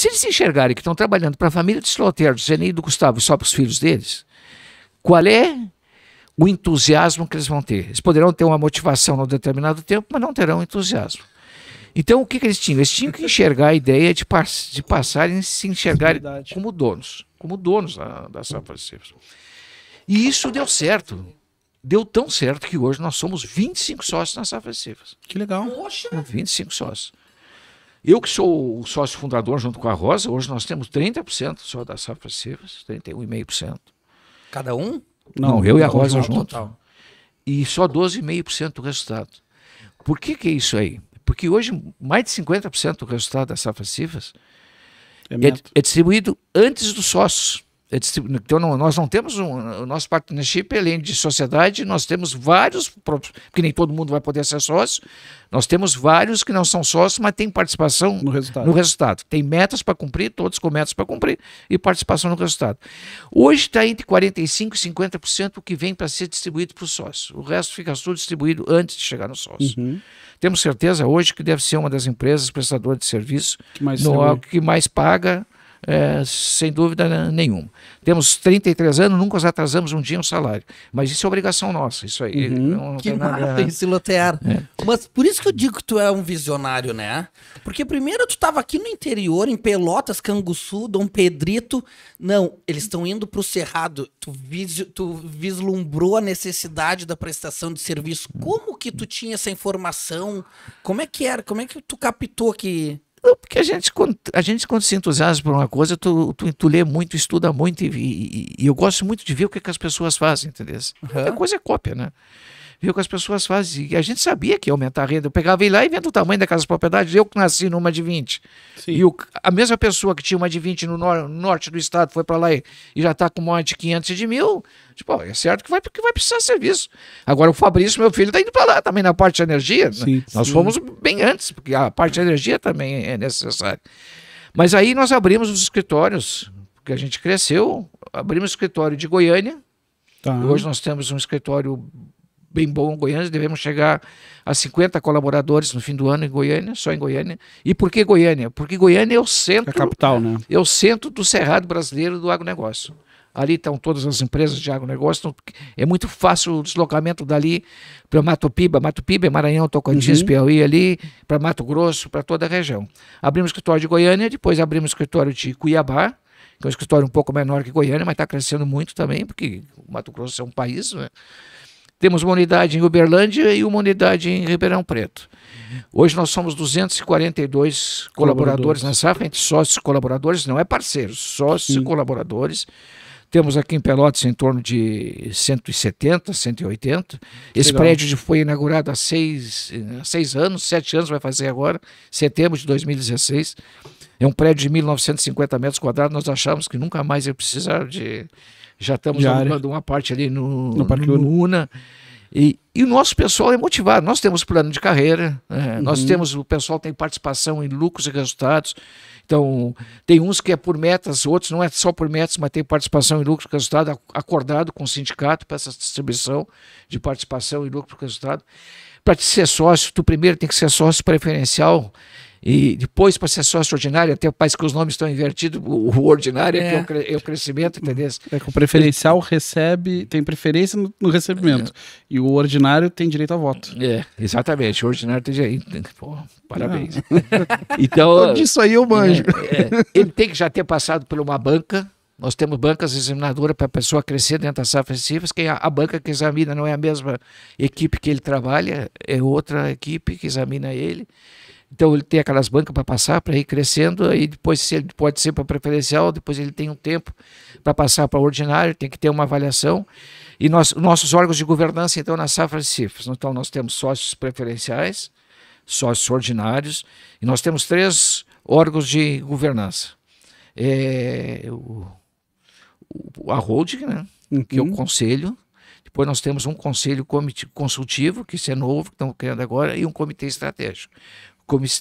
Se eles enxergarem que estão trabalhando para a família de Loteiro, do Zenei e do Gustavo e só para os filhos deles, qual é o entusiasmo que eles vão ter? Eles poderão ter uma motivação num determinado tempo, mas não terão entusiasmo. Então, o que, que eles tinham? Eles tinham que enxergar a ideia de, pass de passarem se enxergarem como donos, como donos da, da São Francisco. E isso deu certo. Deu tão certo que hoje nós somos 25 sócios na Safra Cifras. Que legal. Poxa. 25 sócios. Eu que sou o sócio fundador junto com a Rosa, hoje nós temos 30% só da Safra Silvas, 31,5%. Cada um? Não, Não eu e a Rosa juntos. E só 12,5% do resultado. Por que, que é isso aí? Porque hoje mais de 50% do resultado da Safra Silvas é, é, é distribuído antes dos sócios. É então, não, nós não temos um. O nosso partnership, é além de sociedade, nós temos vários, porque nem todo mundo vai poder ser sócio, nós temos vários que não são sócios, mas tem participação no resultado. No resultado. Tem metas para cumprir, todos com metas para cumprir, e participação no resultado. Hoje está entre 45% e 50% o que vem para ser distribuído para o sócio. O resto fica tudo distribuído antes de chegar no sócio. Uhum. Temos certeza hoje que deve ser uma das empresas prestadoras de serviço que mais, no, que mais paga é, sem dúvida nenhuma. Temos 33 anos, nunca atrasamos um dia um salário. Mas isso é obrigação nossa, isso aí. Uhum. Então, não, que nada em esse lotear. É. Mas por isso que eu digo que tu é um visionário, né? Porque primeiro tu estava aqui no interior, em Pelotas, Canguçu, Dom Pedrito. Não, eles estão indo para o Cerrado. Tu, vis, tu vislumbrou a necessidade da prestação de serviço. Como que tu tinha essa informação? Como é que era? Como é que tu captou que porque a gente, a gente quando se entusiasma por uma coisa, tu, tu, tu lê muito, estuda muito, e, e, e eu gosto muito de ver o que, é que as pessoas fazem, entendeu? Uhum. A coisa é cópia, né? ver o que as pessoas fazem. E a gente sabia que ia aumentar a renda. Eu pegava e lá e vendo o tamanho daquelas propriedades. Eu que nasci numa de 20. Sim. E o, a mesma pessoa que tinha uma de 20 no, nor, no norte do estado foi para lá e, e já está com uma de 500 e de mil. Tipo, é certo que vai, que vai precisar de serviço. Agora o Fabrício, meu filho, está indo para lá também na parte de energia. Né? Sim, Nós sim. fomos bem antes, porque a parte de energia também é necessária. Mas aí nós abrimos os escritórios, porque a gente cresceu, abrimos o escritório de Goiânia. Tá. Hoje nós temos um escritório bem bom em Goiânia, devemos chegar a 50 colaboradores no fim do ano em Goiânia, só em Goiânia. E por que Goiânia? Porque Goiânia é o centro. É capital, né? É o centro do Cerrado Brasileiro do agronegócio. Ali estão todas as empresas de agronegócio, então é muito fácil o deslocamento dali para Mato Piba. Mato Piba é Maranhão, Tocantins, uhum. Piauí, ali, para Mato Grosso, para toda a região. Abrimos escritório de Goiânia, depois abrimos escritório de Cuiabá, que é um escritório um pouco menor que Goiânia, mas está crescendo muito também, porque o Mato Grosso é um país, né? Temos uma unidade em Uberlândia e uma unidade em Ribeirão Preto. Hoje nós somos 242 colaboradores, colaboradores na SAF, sócios e colaboradores, não é parceiros, sócios Sim. e colaboradores. Temos aqui em Pelotas em torno de 170, 180. Esse Legal. prédio foi inaugurado há seis, seis anos, sete anos vai fazer agora, setembro de 2016. É um prédio de 1.950 metros quadrados, nós achamos que nunca mais ia precisar de. Já estamos alugando uma parte ali no, no, Parque no Luna. E, o nosso pessoal é motivado. Nós temos plano de carreira, né? uhum. nós temos, o pessoal tem participação em lucros e resultados. Então, tem uns que é por metas, outros não é só por metas, mas tem participação em lucros e resultado acordado com o sindicato para essa distribuição de participação em lucro e resultado. Para ser sócio, tu primeiro tem que ser sócio preferencial e depois para ser sócio ordinário, até o país que os nomes estão invertidos, o ordinário é, é, o, é. é o, crescimento, entendeu? Hum. É que o preferencial recebe, tem preferência no, no recebimento, é. e o ordinário tem direito a voto. É, exatamente, o ordinário tem direito. Pô, parabéns. Ah. então, disso aí eu manjo. É, é. ele tem que já ter passado por uma banca, nós temos bancas examinadoras para a pessoa crescer dentro das safras cívicas, que a, a, banca que examina não é a mesma equipe que ele trabalha, é outra equipe que examina ele. Então ele tem aquelas bancas para passar, para ir crescendo, e depois se ele pode ser para preferencial, depois ele tem um tempo para passar para ordinário, tem que ter uma avaliação. E nós, nossos órgãos de governança, então, na safra de cifras. Então nós temos sócios preferenciais, sócios ordinários, e nós temos três órgãos de governança. É, o, o, a holding, né, uhum. que é o uhum. conselho, depois nós temos um conselho consultivo, que isso é novo, que estamos criando agora, e um comitê estratégico.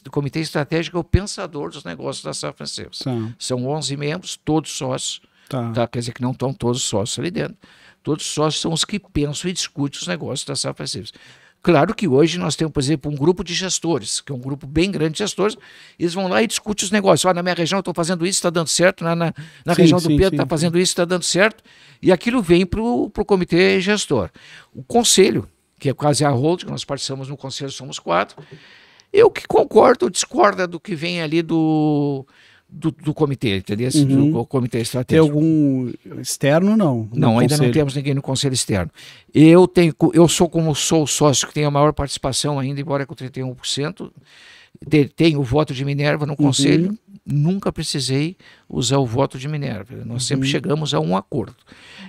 Comitê Estratégico é o pensador dos negócios da Safra Seus. Tá. São 11 membros, todos sócios. Tá. tá. Quer dizer que não estão todos sócios ali dentro. Todos sócios são os que pensam e discutem os negócios da Safra Seus. Claro que hoje nós temos, por exemplo, um grupo de gestores, que é um grupo bem grande de gestores, eles vão lá e discutem os negócios. Ah, na minha região estou fazendo isso, está dando certo, na, na, na sim, região do Pedro está fazendo isso, está dando certo. E aquilo vem para o comitê gestor. O conselho, que é quase a holding, nós participamos no conselho, somos quatro, eu que concordo ou discordo do que vem ali do, do, do comitê, entendeu? Assim, uhum. Do comitê estratégico. Tem algum externo, não? Não, ainda conselho. não temos ninguém no conselho externo. Eu, tenho, eu sou como sou o sócio que tem a maior participação ainda, embora com 31%. Tem o voto de Minerva no uhum. conselho, uhum. nunca precisei usar o voto de Minerva. Nós uhum. sempre chegamos a um acordo.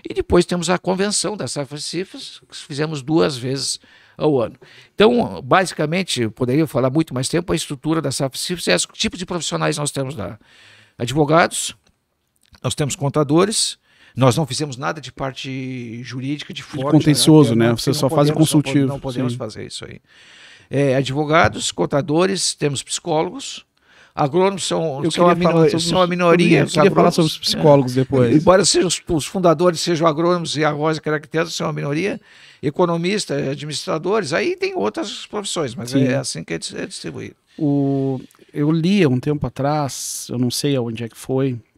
E depois temos a convenção das safras cifras, que fizemos duas vezes ao ano. Então, basicamente, poderia falar muito mais tempo a estrutura da SAF CIFS, o tipo de profissionais nós temos lá. Advogados, nós temos contadores, nós não fizemos nada de parte jurídica de forma. Né? Contencioso, né? né? Você só podemos, faz o consultivo. Não podemos, fazer isso aí. É, advogados, contadores, temos psicólogos, Agrônomos são, eu são, a, minor, são a minoria. Eu queria agrônomos, falar sobre os é. psicólogos é, depois. Embora sejam os, os, fundadores sejam agrônomos e a Rosa arquitetos são a minoria, economistas, administradores, aí tem outras profissões, mas é assim que é, é distribuído. O, eu li há um tempo atrás, eu não sei aonde é que foi,